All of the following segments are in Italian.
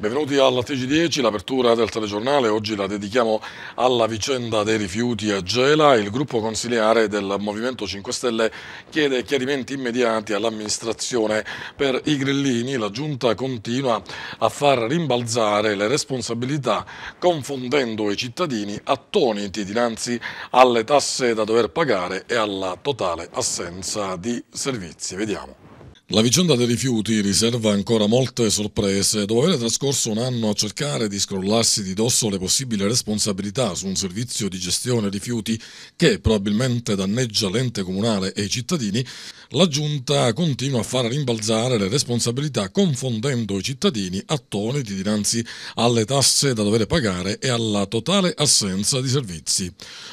Benvenuti alla TG10, l'apertura del telegiornale. Oggi la dedichiamo alla vicenda dei rifiuti a Gela. Il gruppo consiliare del Movimento 5 Stelle chiede chiarimenti immediati all'amministrazione per i grillini. La giunta continua a far rimbalzare le responsabilità confondendo i cittadini attoniti dinanzi alle tasse da dover pagare e alla totale assenza di servizi. Vediamo. La vicenda dei rifiuti riserva ancora molte sorprese. Dopo aver trascorso un anno a cercare di scrollarsi di dosso le possibili responsabilità su un servizio di gestione rifiuti che probabilmente danneggia l'ente comunale e i cittadini, la Giunta continua a far rimbalzare le responsabilità confondendo i cittadini attoniti dinanzi alle tasse da dover pagare e alla totale assenza di servizi.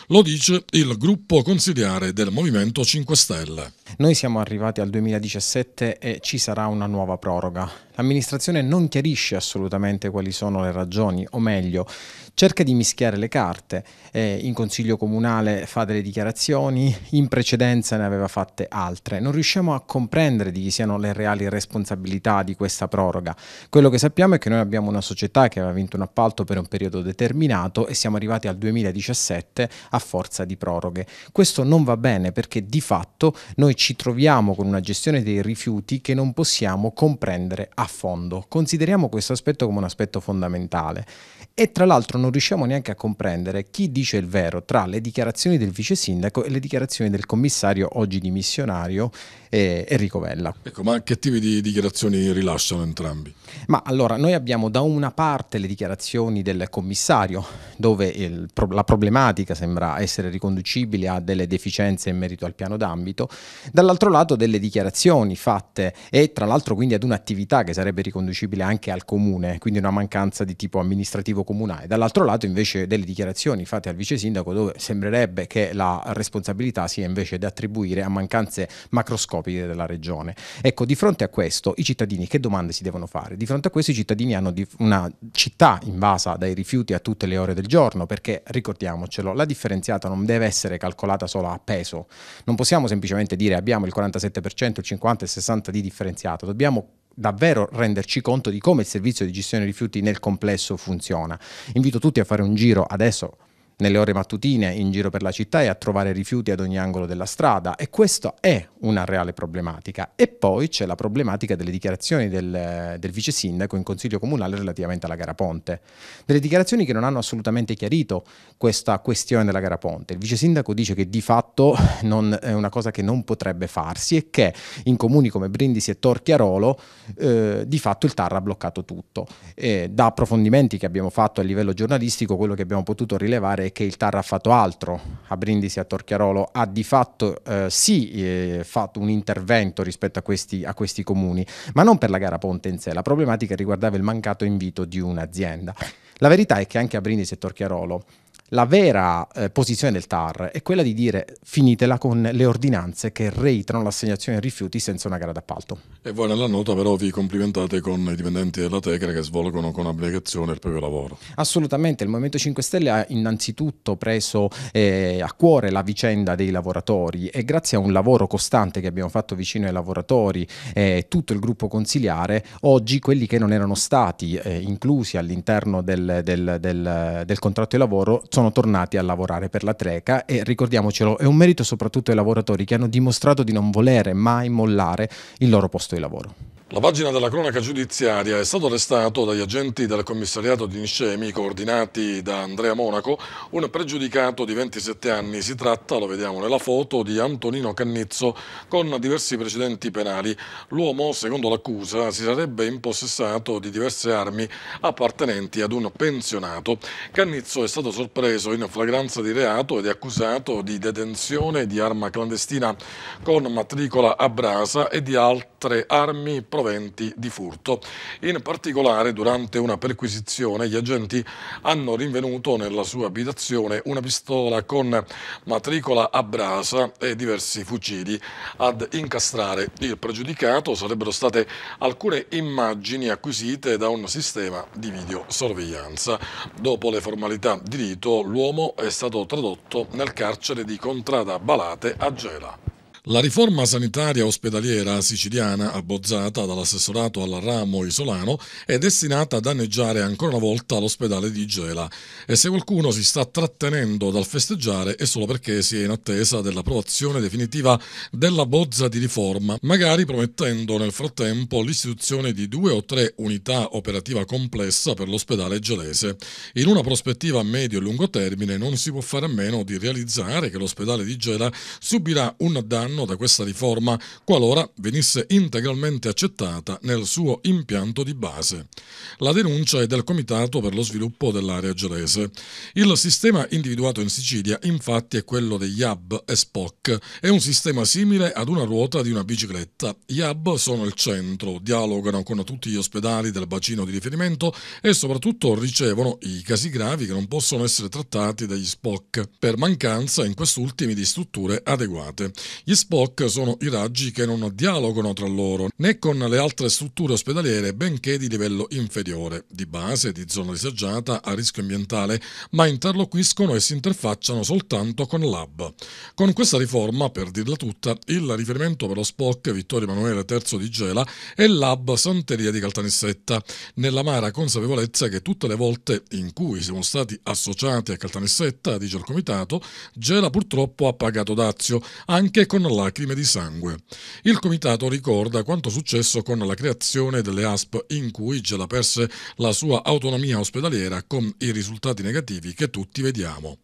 Lo dice il gruppo consigliare del Movimento 5 Stelle. Noi siamo arrivati al 2017 sicuramente eh, ci sarà una nuova proroga. L'amministrazione non chiarisce assolutamente quali sono le ragioni, o meglio, cerca di mischiare le carte, eh, in consiglio comunale fa delle dichiarazioni, in precedenza ne aveva fatte altre, non riusciamo a comprendere di chi siano le reali responsabilità di questa proroga. Quello che sappiamo è che noi abbiamo una società che aveva vinto un appalto per un periodo determinato e siamo arrivati al 2017 a forza di proroghe. Questo non va bene perché di fatto noi ci troviamo con una gestione dei rifiuti che non possiamo comprendere a fondo. Consideriamo questo aspetto come un aspetto fondamentale e tra l'altro non non riusciamo neanche a comprendere chi dice il vero tra le dichiarazioni del vice sindaco e le dichiarazioni del commissario oggi dimissionario eh, Enrico Vella. Ecco, ma che tipi di dichiarazioni rilasciano entrambi? Ma allora, noi abbiamo da una parte le dichiarazioni del commissario, dove il, la problematica sembra essere riconducibile a delle deficienze in merito al piano d'ambito, dall'altro lato delle dichiarazioni fatte e tra l'altro quindi ad un'attività che sarebbe riconducibile anche al comune, quindi una mancanza di tipo amministrativo comunale, dall'altro dall'altro lato invece delle dichiarazioni fatte al vice sindaco dove sembrerebbe che la responsabilità sia invece da attribuire a mancanze macroscopiche della regione. Ecco, di fronte a questo i cittadini che domande si devono fare? Di fronte a questo i cittadini hanno una città invasa dai rifiuti a tutte le ore del giorno perché ricordiamocelo, la differenziata non deve essere calcolata solo a peso, non possiamo semplicemente dire abbiamo il 47%, il 50% e il 60% di differenziato, dobbiamo davvero renderci conto di come il servizio di gestione rifiuti nel complesso funziona. Invito tutti a fare un giro adesso nelle ore mattutine in giro per la città e a trovare rifiuti ad ogni angolo della strada e questa è una reale problematica. E poi c'è la problematica delle dichiarazioni del, del vice sindaco in consiglio comunale relativamente alla gara ponte, delle dichiarazioni che non hanno assolutamente chiarito questa questione della gara ponte. Il vice sindaco dice che di fatto è una cosa che non potrebbe farsi e che in comuni come Brindisi e Torchiarolo eh, di fatto il TAR ha bloccato tutto. E da approfondimenti che abbiamo fatto a livello giornalistico quello che abbiamo potuto rilevare è che il TAR ha fatto altro, a Brindisi, e a Torchiarolo, ha di fatto eh, sì eh, fatto un intervento rispetto a questi, a questi comuni, ma non per la gara ponte in sé, la problematica riguardava il mancato invito di un'azienda. La verità è che anche a Brindisi e Torchiarolo la vera eh, posizione del TAR è quella di dire finitela con le ordinanze che reiterano l'assegnazione ai rifiuti senza una gara d'appalto. E voi nella nota però vi complimentate con i dipendenti della Tecra che svolgono con abnegazione il proprio lavoro. Assolutamente, il Movimento 5 Stelle ha innanzitutto preso eh, a cuore la vicenda dei lavoratori e grazie a un lavoro costante che abbiamo fatto vicino ai lavoratori e eh, tutto il gruppo consiliare, oggi quelli che non erano stati eh, inclusi all'interno del del, del, del, del, contratto di lavoro sono tornati a lavorare per la Treca e ricordiamocelo, è un merito soprattutto ai lavoratori che hanno dimostrato di non volere mai mollare il loro posto di lavoro. La pagina della cronaca giudiziaria è stato arrestato dagli agenti del commissariato di Niscemi, coordinati da Andrea Monaco, un pregiudicato di 27 anni. Si tratta, lo vediamo nella foto, di Antonino Cannizzo con diversi precedenti penali. L'uomo, secondo l'accusa, si sarebbe impossessato di diverse armi appartenenti ad un pensionato. Cannizzo è stato sorpreso in flagranza di reato ed è accusato di detenzione di arma clandestina con matricola a brasa e di altre abbattere armi proventi di furto. In particolare, durante una perquisizione, gli agenti hanno rinvenuto nella sua abitazione una pistola con matricola a brasa e diversi fucili. Ad incastrare il pregiudicato sarebbero state alcune immagini acquisite da un sistema di videosorveglianza. Dopo le formalità di rito, l'uomo è stato tradotto nel carcere di Contrada Balate a Gela. La riforma sanitaria ospedaliera siciliana, abbozzata dall'assessorato alla ramo isolano, è destinata a danneggiare ancora una volta l'ospedale di Gela. E se qualcuno si sta trattenendo dal festeggiare è solo perché si è in attesa dell'approvazione definitiva della bozza di riforma, magari promettendo nel frattempo l'istituzione di due o tre unità operativa complessa per l'ospedale gelese. In una prospettiva a medio e lungo termine non si può fare a meno di realizzare che l'ospedale di Gela subirà un danno danno da questa riforma qualora venisse integralmente accettata nel suo impianto di base. La denuncia è del Comitato per lo sviluppo dell'area gerese. Il sistema individuato in Sicilia infatti è quello degli hub e SPOC, è un sistema simile ad una ruota di una bicicletta. Gli hub sono il centro, dialogano con tutti gli ospedali del bacino di riferimento e soprattutto ricevono i casi gravi che non possono essere trattati dagli SPOC per mancanza in quest'ultimi di strutture adeguate. Gli Spock sono i raggi che non dialogano tra loro né con le altre strutture ospedaliere, benché di livello inferiore, di base, di zona disagiata, a rischio ambientale, ma interloquiscono e si interfacciano soltanto con l'hub. Con questa riforma, per dirla tutta, il riferimento per lo Spock Vittorio Emanuele III di Gela è l'hub Santeria di Caltanissetta, nell'amara consapevolezza che tutte le volte in cui siamo stati associati a Caltanissetta, dice il comitato, Gela purtroppo ha pagato dazio, anche con lacrime di sangue. Il comitato ricorda quanto successo con la creazione delle ASP in cui Gela perse la sua autonomia ospedaliera con i risultati negativi che tutti vediamo.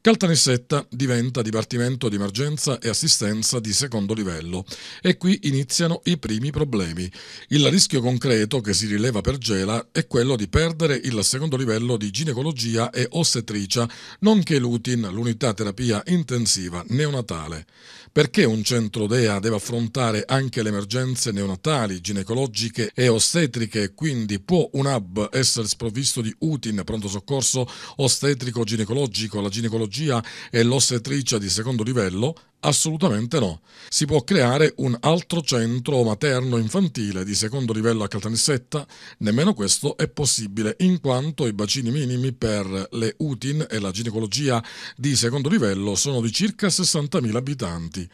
Caltanissetta diventa Dipartimento di Emergenza e Assistenza di secondo livello e qui iniziano i primi problemi. Il rischio concreto che si rileva per Gela è quello di perdere il secondo livello di ginecologia e ostetricia, nonché l'UTIN, l'unità terapia intensiva neonatale. Perché un centro DEA deve affrontare anche le emergenze neonatali, ginecologiche e ostetriche? Quindi può un hub essere sprovvisto di UTIN, pronto soccorso ostetrico-ginecologico, la ginecologia e l'ostetricia di secondo livello? Assolutamente no. Si può creare un altro centro materno-infantile di secondo livello a Caltanissetta? Nemmeno questo è possibile, in quanto i bacini minimi per le UTIN e la ginecologia di secondo livello sono di circa 60.000 abitanti.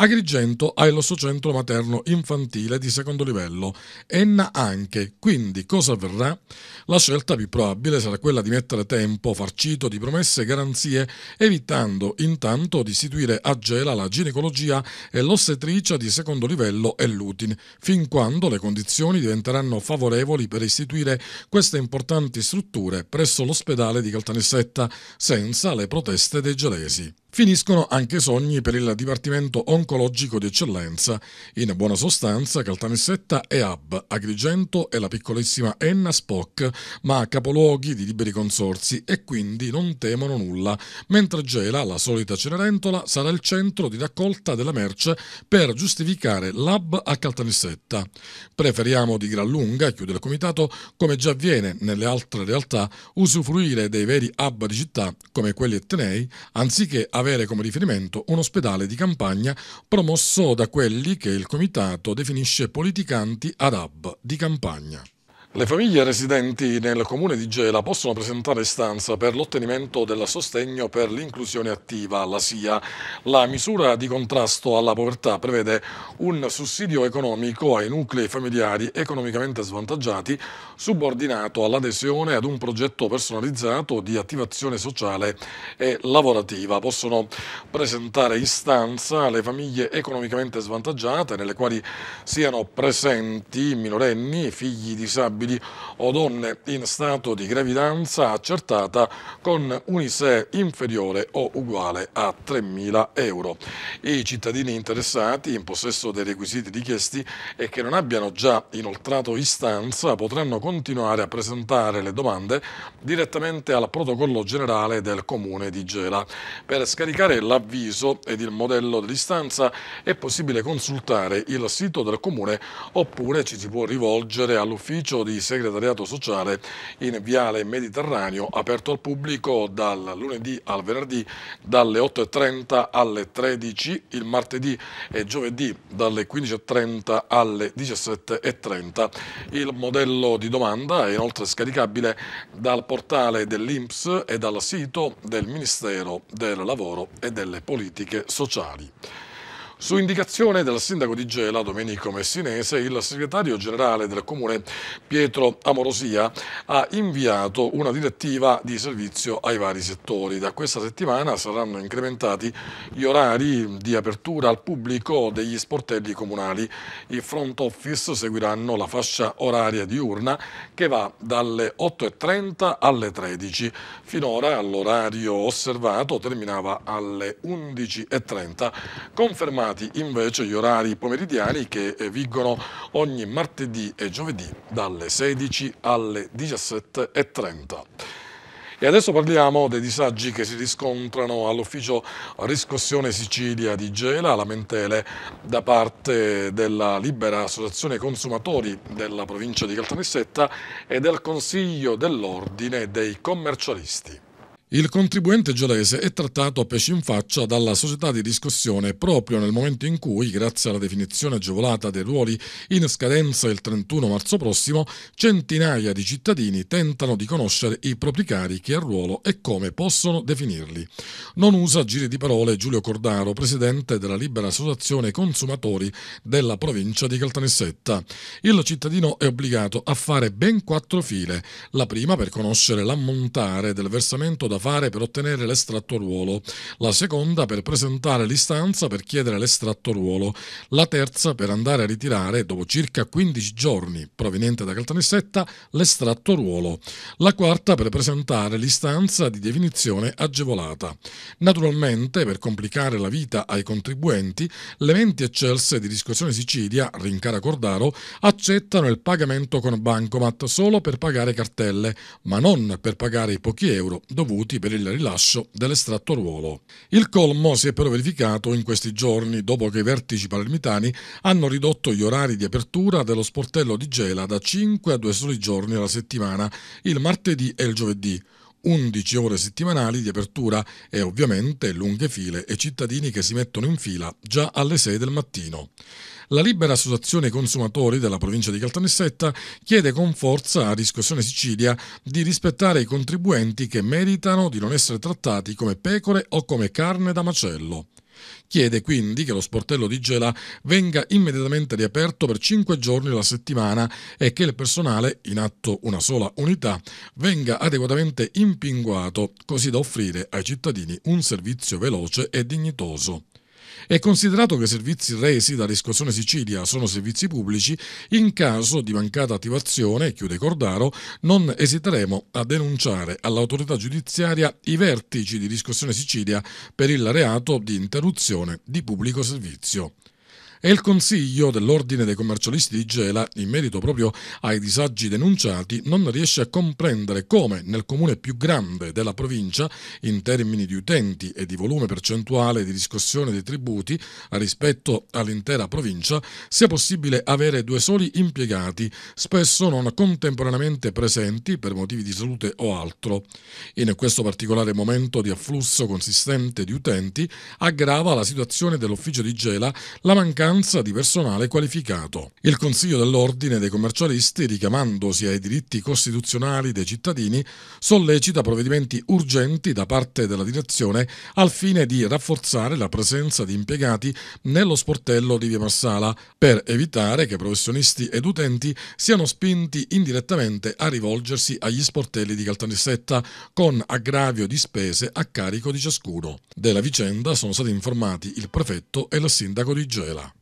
Agrigento ha il suo centro materno infantile di secondo livello, Enna anche, quindi cosa avverrà? La scelta più probabile sarà quella di mettere tempo farcito di promesse e garanzie, evitando intanto di istituire a Gela la ginecologia e l'ostetricia di secondo livello e l'UTIN, fin quando le condizioni diventeranno favorevoli per istituire queste importanti strutture presso l'ospedale di Caltanissetta, senza le proteste dei gelesi. Finiscono anche i sogni per il Dipartimento Oncologico di Eccellenza, in buona sostanza Caltanissetta e Hub, Agrigento e la piccolissima Enna Spock, ma capoluoghi di liberi consorsi e quindi non temono nulla, mentre Gela, la solita Cenerentola, sarà il centro di raccolta della merce per giustificare l'Hub a Caltanissetta. Preferiamo di gran lunga, chiude il comitato, come già avviene nelle altre realtà, usufruire dei veri hub di città come quelli etnei, anziché avere come riferimento un ospedale di campagna promosso da quelli che il comitato definisce politicanti ad hub di campagna. Le famiglie residenti nel comune di Gela possono presentare istanza per l'ottenimento del sostegno per l'inclusione attiva, la SIA. La misura di contrasto alla povertà prevede un sussidio economico ai nuclei familiari economicamente svantaggiati, subordinato all'adesione ad un progetto personalizzato di attivazione sociale e lavorativa. Possono presentare istanza le famiglie economicamente svantaggiate, nelle quali siano presenti minorenni, figli disabili, disabili o donne in stato di gravidanza accertata con un ISE inferiore o uguale a 3.000 euro. I cittadini interessati in possesso dei requisiti richiesti e che non abbiano già inoltrato istanza potranno continuare a presentare le domande direttamente al protocollo generale del Comune di Gela. Per scaricare l'avviso ed il modello dell'istanza è possibile consultare il sito del Comune oppure ci si può rivolgere all'ufficio di di segretariato sociale in Viale Mediterraneo, aperto al pubblico dal lunedì al venerdì dalle 8.30 alle 13, il martedì e giovedì dalle 15.30 alle 17.30. Il modello di domanda è inoltre scaricabile dal portale dell'INPS e dal sito del Ministero del Lavoro e delle Politiche Sociali. Su indicazione del sindaco di Gela, Domenico Messinese, il segretario generale del comune Pietro Amorosia ha inviato una direttiva di servizio ai vari settori. Da questa settimana saranno incrementati gli orari di apertura al pubblico degli sportelli comunali. I front office seguiranno la fascia oraria diurna che va dalle 8.30 alle 13. Finora l'orario osservato terminava alle 11.30, confermato stati invece gli orari pomeridiani che eh, vigono ogni martedì e giovedì dalle 16 alle 17.30. E adesso parliamo dei disagi che si riscontrano all'ufficio Riscossione Sicilia di Gela, lamentele da parte della Libera Associazione Consumatori della provincia di Caltanissetta e del Consiglio dell'Ordine dei Commercialisti. Il contribuente gelese è trattato a pesci in faccia dalla società di riscossione proprio nel momento in cui, grazie alla definizione agevolata dei ruoli in scadenza il 31 marzo prossimo, centinaia di cittadini tentano di conoscere i propri carichi a ruolo e come possono definirli. Non usa giri di parole Giulio Cordaro, presidente della Libera Associazione Consumatori della provincia di Caltanissetta. Il cittadino è obbligato a fare ben quattro file, la prima per conoscere l'ammontare del versamento da fare per ottenere l'estratto ruolo, la seconda per presentare l'istanza per chiedere l'estratto ruolo, la terza per andare a ritirare dopo circa 15 giorni proveniente da Caltanissetta l'estratto ruolo, la quarta per presentare l'istanza di definizione agevolata. Naturalmente, per complicare la vita ai contribuenti, le menti eccelse di Riscossione Sicilia, Rincara Cordaro, accettano il pagamento con bancomat solo per pagare cartelle, ma non per pagare i pochi euro dovuti minuti per il rilascio dell'estratto ruolo. Il colmo si è però verificato in questi giorni dopo che i vertici palermitani hanno ridotto gli orari di apertura dello sportello di Gela da 5 a 2 soli giorni alla settimana, il martedì e il giovedì. 11 ore settimanali di apertura e ovviamente lunghe file e cittadini che si mettono in fila già alle 6 del mattino. La libera associazione consumatori della provincia di Caltanissetta chiede con forza a Discussione Sicilia di rispettare i contribuenti che meritano di non essere trattati come pecore o come carne da macello. Chiede quindi che lo sportello di Gela venga immediatamente riaperto per 5 giorni alla settimana e che il personale, in atto una sola unità, venga adeguatamente impinguato così da offrire ai cittadini un servizio veloce e dignitoso. E considerato che i servizi resi da Riscossione Sicilia sono servizi pubblici, in caso di mancata attivazione, chiude Cordaro, non esiteremo a denunciare all'autorità giudiziaria i vertici di Riscossione Sicilia per il reato di interruzione di pubblico servizio e il consiglio dell'Ordine dei commercialisti di Gela, in merito proprio ai disagi denunciati, non riesce a comprendere come nel comune più grande della provincia, in termini di utenti e di volume percentuale di riscossione dei tributi rispetto all'intera provincia, sia possibile avere due soli impiegati, spesso non contemporaneamente presenti per motivi di salute o altro. In questo particolare momento di afflusso consistente di utenti aggrava la situazione dell'ufficio di Gela la mancanza mancanza di personale qualificato. Il Consiglio dell'Ordine dei commercialisti, richiamandosi ai diritti costituzionali dei cittadini, sollecita provvedimenti urgenti da parte della direzione al fine di rafforzare la presenza di impiegati nello sportello di Via Marsala per evitare che professionisti ed utenti siano spinti indirettamente a rivolgersi agli sportelli di Caltanissetta con aggravio di spese a carico di ciascuno. Della vicenda sono stati informati il prefetto e il sindaco di Gela.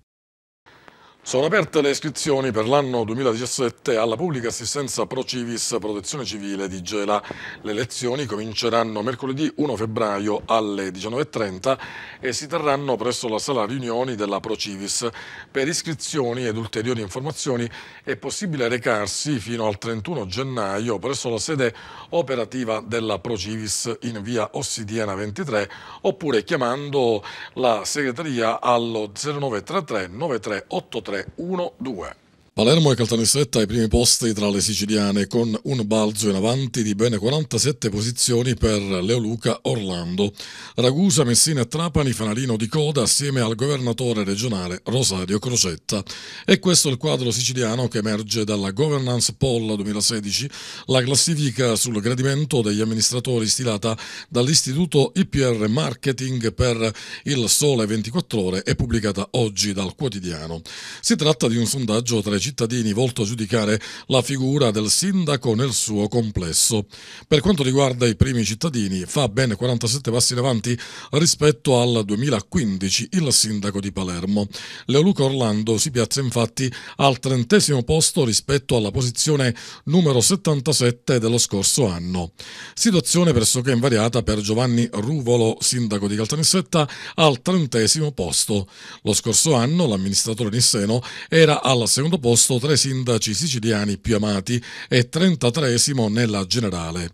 Sono aperte le iscrizioni per l'anno 2017 alla pubblica assistenza Pro Civis Protezione Civile di Gela. Le lezioni cominceranno mercoledì 1 febbraio alle 19.30 e si terranno presso la sala riunioni della Pro Civis. Per iscrizioni ed ulteriori informazioni è possibile recarsi fino al 31 gennaio presso la sede operativa della Pro Civis in via Ossidiana 23 oppure chiamando la segreteria allo 0933 9383 uguale 1-2. Palermo e Caltanissetta ai primi posti tra le siciliane con un balzo in avanti di ben 47 posizioni per Leoluca Orlando. Ragusa, Messina e Trapani fanalino di coda assieme al governatore regionale Rosario Crocetta. E questo è il quadro siciliano che emerge dalla Governance Poll 2016, la classifica sul gradimento degli amministratori stilata dall'istituto IPR Marketing per il Sole 24 Ore e pubblicata oggi dal quotidiano. Si tratta di un sondaggio tra i cittadini volto a giudicare la figura del sindaco nel suo complesso. Per quanto riguarda i primi cittadini, fa ben 47 passi in avanti rispetto al 2015 il sindaco di Palermo. Leoluca Orlando si piazza infatti al trentesimo posto rispetto alla posizione numero 77 dello scorso anno. Situazione pressoché invariata per Giovanni Ruvolo, sindaco di Caltanissetta, al trentesimo posto. Lo scorso anno l'amministratore Nisseno era al secondo posto posto tra i sindaci siciliani più amati e 33 nella generale.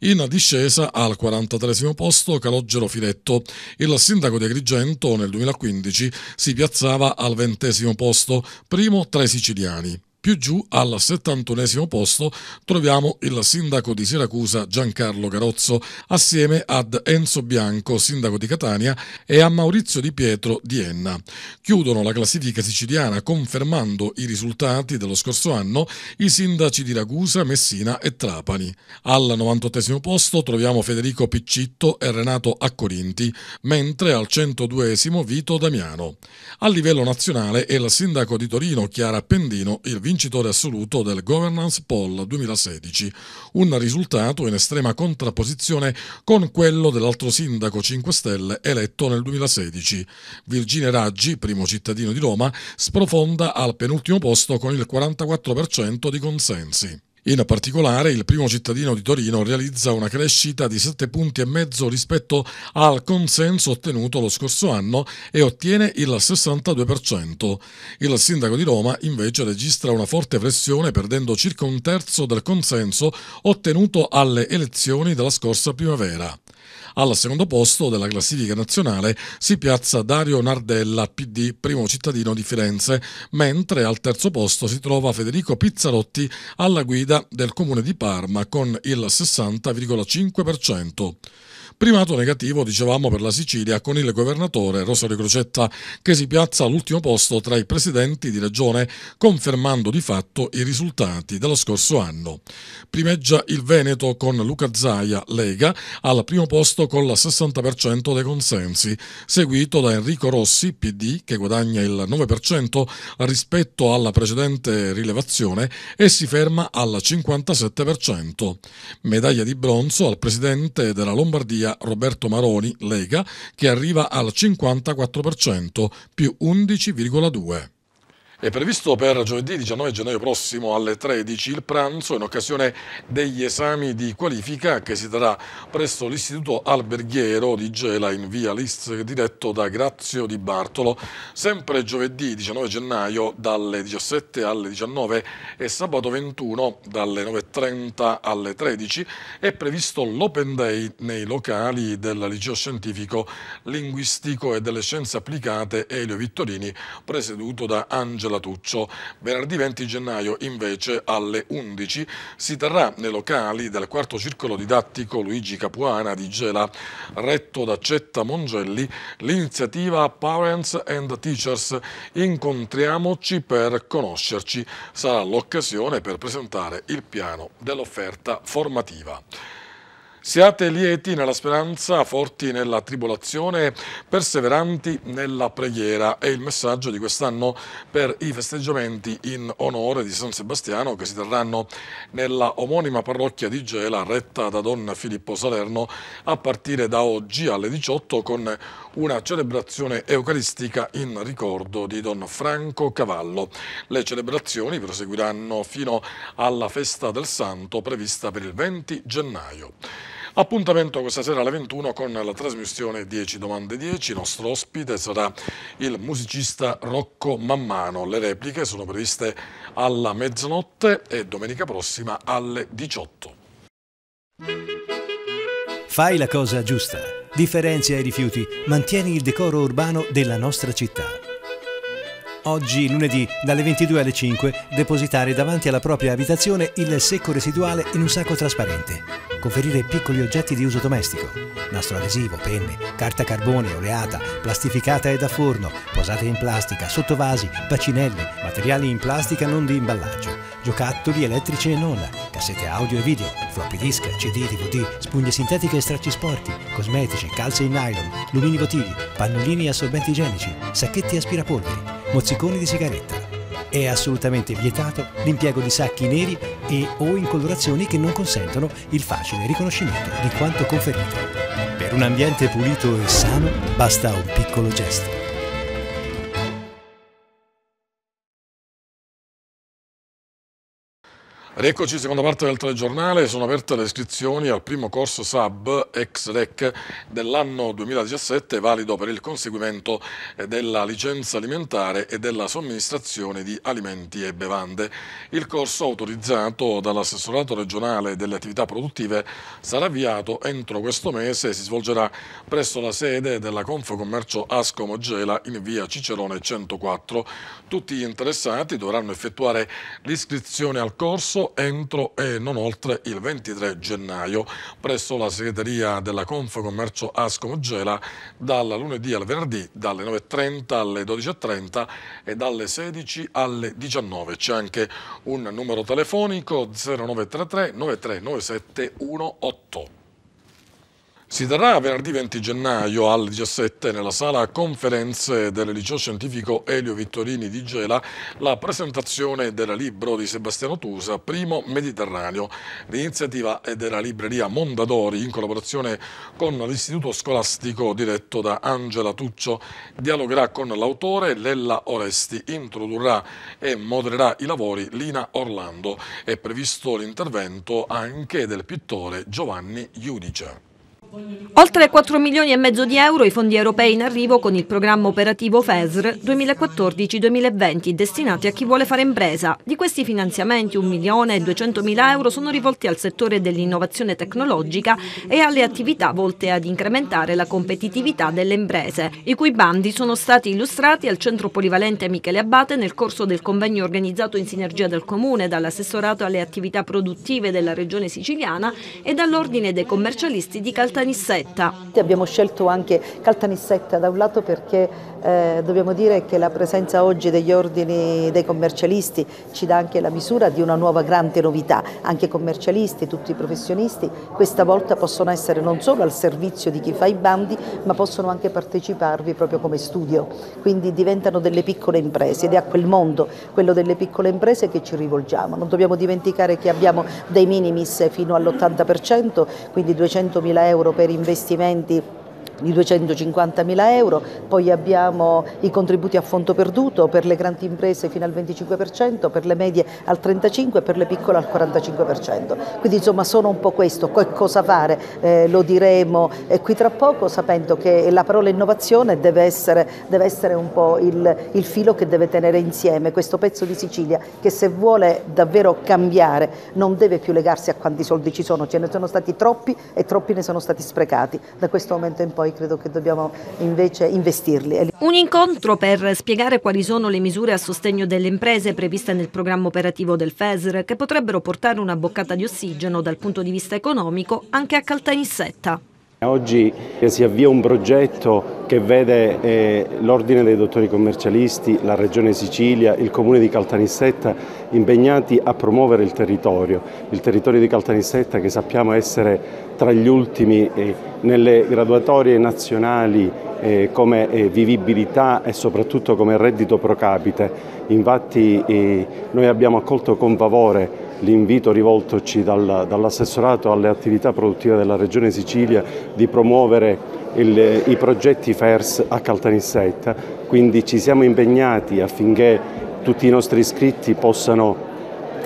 In discesa al 43 posto Calogero Filetto. Il sindaco di Agrigento nel 2015 si piazzava al 20 posto, primo tra i siciliani. Più giù al 71 posto troviamo il sindaco di Siracusa Giancarlo Carozzo assieme ad Enzo Bianco, sindaco di Catania e a Maurizio Di Pietro di Enna. Chiudono la classifica siciliana confermando i risultati dello scorso anno i sindaci di Ragusa, Messina e Trapani. Al 98 posto troviamo Federico Piccitto e Renato Accorinti, mentre al 102 Vito Damiano. A livello nazionale è il sindaco di Torino Chiara Pendino il vincitore vincitore assoluto del Governance Poll 2016, un risultato in estrema contrapposizione con quello dell'altro sindaco 5 Stelle eletto nel 2016. Virginia Raggi, primo cittadino di Roma, sprofonda al penultimo posto con il 44% di consensi. In particolare, il primo cittadino di Torino realizza una crescita di 7 punti e mezzo rispetto al consenso ottenuto lo scorso anno e ottiene il 62%. Il sindaco di Roma invece registra una forte pressione perdendo circa un terzo del consenso ottenuto alle elezioni della scorsa primavera. Al secondo posto della classifica nazionale si piazza Dario Nardella, PD, primo cittadino di Firenze, mentre al terzo posto si trova Federico Pizzarotti alla guida del comune di Parma con il 60,5%. Primato negativo, dicevamo, per la Sicilia con il governatore Rosario Crocetta che si piazza all'ultimo posto tra i presidenti di regione confermando di fatto i risultati dello scorso anno. Primeggia il Veneto con Luca Zaia, Lega, al primo posto con il 60% dei consensi, seguito da Enrico Rossi, PD, che guadagna il 9% rispetto alla precedente rilevazione e si ferma al 57%. Medaglia di bronzo al presidente della Lombardia Italia Roberto Maroni, Lega, che arriva al 54% più 11,2%. È previsto per giovedì 19 gennaio prossimo alle 13 il pranzo in occasione degli esami di qualifica che si terrà presso l'Istituto Alberghiero di Gela in via Lis diretto da Grazio di Bartolo, sempre giovedì 19 gennaio dalle 17 alle 19 e sabato 21 dalle 9.30 alle 13 è previsto l'Open Day nei locali del Liceo Scientifico Linguistico e delle Scienze Applicate Elio Vittorini presieduto da Angela Latuccio. Venerdì 20 gennaio invece alle 11 si terrà nei locali del quarto circolo didattico Luigi Capuana di Gela, retto da Cetta Mongelli, l'iniziativa Parents and Teachers Incontriamoci per conoscerci. Sarà l'occasione per presentare il piano dell'offerta formativa. Siate lieti nella speranza, forti nella tribolazione, perseveranti nella preghiera. È il messaggio di quest'anno per i festeggiamenti in onore di San Sebastiano che si terranno nella omonima parrocchia di Gela, retta da Don Filippo Salerno, a partire da oggi alle 18 con una celebrazione eucaristica in ricordo di Don Franco Cavallo. Le celebrazioni proseguiranno fino alla festa del Santo prevista per il 20 gennaio. Appuntamento questa sera alle 21 con la trasmissione 10 domande 10. Il nostro ospite sarà il musicista Rocco Mammano. Le repliche sono previste alla mezzanotte e domenica prossima alle 18. Fai la cosa giusta Differenzia i rifiuti, mantieni il decoro urbano della nostra città. Oggi, lunedì, dalle 22 alle 5, depositare davanti alla propria abitazione il secco residuale in un sacco trasparente. Conferire piccoli oggetti di uso domestico. Nastro adesivo, penne, carta carbone, oleata, plastificata e da forno, posate in plastica, sottovasi, bacinelli, materiali in plastica non di imballaggio, giocattoli elettrici e non, cassette audio e video, floppy disk, cd, dvd, spugne sintetiche e stracci sporchi, cosmetici, calze in nylon, lumini votivi, pannolini e assorbenti igienici, sacchetti aspirapolveri, mozziconi di sigaretta. È assolutamente vietato l'impiego di sacchi neri e o in colorazioni che non consentono il facile riconoscimento di quanto conferito. Per un ambiente pulito e sano basta un piccolo gesto Rieccoci, seconda parte del telegiornale, sono aperte le iscrizioni al primo corso SAB ex REC dell'anno 2017 valido per il conseguimento della licenza alimentare e della somministrazione di alimenti e bevande. Il corso autorizzato dall'assessorato regionale delle attività produttive sarà avviato entro questo mese e si svolgerà presso la sede della Confcommercio Ascom Gela in via Cicerone 104. Tutti gli interessati dovranno effettuare l'iscrizione al corso solo entro e non oltre il 23 gennaio presso la segreteria della Confcommercio Ascom Gela dal lunedì al venerdì dalle 9.30 alle 12.30 e dalle 16 alle 19. C'è anche un numero telefonico 0933 9397 188. Si terrà venerdì 20 gennaio alle 17 nella sala conferenze del liceo scientifico Elio Vittorini di Gela la presentazione del libro di Sebastiano Tusa, Primo Mediterraneo. L'iniziativa è della libreria Mondadori in collaborazione con l'istituto scolastico diretto da Angela Tuccio. Dialogherà con l'autore Lella Oresti, introdurrà e modererà i lavori Lina Orlando. È previsto l'intervento anche del pittore Giovanni Iudice. Oltre 4 milioni e mezzo di euro i fondi europei in arrivo con il programma operativo FESR 2014-2020 destinati a chi vuole fare impresa. Di questi finanziamenti 1 milione e 200 mila euro sono rivolti al settore dell'innovazione tecnologica e alle attività volte ad incrementare la competitività delle imprese, i cui bandi sono stati illustrati al Centro Polivalente Michele Abate nel corso del convegno organizzato in sinergia del Comune, dall'assessorato alle attività produttive della Regione Siciliana e dall'Ordine dei commercialisti di Caltagirone Caltanissetta. Abbiamo scelto anche Caltanissetta da un lato perché eh, dobbiamo dire che la presenza oggi degli ordini dei commercialisti ci dà anche la misura di una nuova grande novità, anche i commercialisti, tutti i professionisti questa volta possono essere non solo al servizio di chi fa i bandi ma possono anche parteciparvi proprio come studio, quindi diventano delle piccole imprese ed è a quel mondo, quello delle piccole imprese che ci rivolgiamo, non dobbiamo dimenticare che abbiamo dei minimis fino all'80%, quindi 200.000 euro per investimenti di mila euro, poi abbiamo i contributi a fondo perduto per le grandi imprese fino al 25%, per le medie al 35% e per le piccole al 45%. Quindi insomma sono un po' questo, cosa fare eh, lo diremo eh, qui tra poco sapendo che la parola innovazione deve essere, deve essere un po' il, il filo che deve tenere insieme questo pezzo di Sicilia che se vuole davvero cambiare non deve più legarsi a quanti soldi ci sono, ce ne sono stati troppi e troppi ne sono stati sprecati. Da questo momento in poi poi credo che dobbiamo invece investirli. Un incontro per spiegare quali sono le misure a sostegno delle imprese previste nel programma operativo del FESR che potrebbero portare una boccata di ossigeno dal punto di vista economico anche a Caltanissetta. Oggi si avvia un progetto che vede eh, l'Ordine dei Dottori Commercialisti, la Regione Sicilia, il Comune di Caltanissetta impegnati a promuovere il territorio, il territorio di Caltanissetta che sappiamo essere tra gli ultimi eh, nelle graduatorie nazionali eh, come eh, vivibilità e soprattutto come reddito pro capite. Infatti noi abbiamo accolto con favore l'invito rivoltoci dall'assessorato alle attività produttive della Regione Sicilia di promuovere il, i progetti FERS a Caltanissetta, quindi ci siamo impegnati affinché tutti i nostri iscritti possano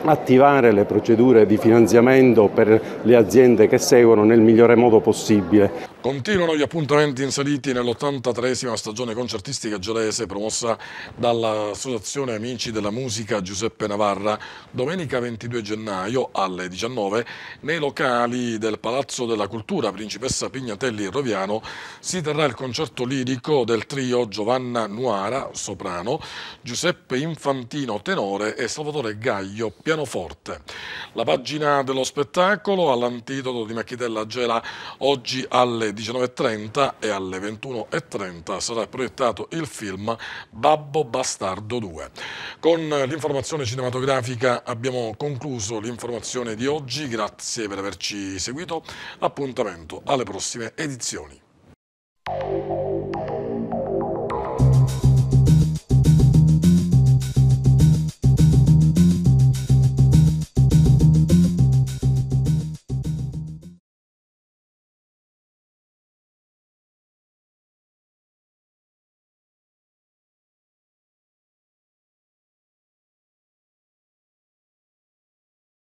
attivare le procedure di finanziamento per le aziende che seguono nel migliore modo possibile. Continuano gli appuntamenti inseriti nell83 stagione concertistica gelese promossa dall'Associazione Amici della Musica Giuseppe Navarra domenica 22 gennaio alle 19 nei locali del Palazzo della Cultura Principessa Pignatelli Roviano si terrà il concerto lirico del trio Giovanna Nuara soprano, Giuseppe Infantino tenore e Salvatore Gaglio pianoforte. La pagina dello spettacolo all'antidoto di Macchitella Gela oggi alle 19.30 e alle 21.30 sarà proiettato il film Babbo Bastardo 2. Con l'informazione cinematografica abbiamo concluso l'informazione di oggi, grazie per averci seguito, appuntamento alle prossime edizioni.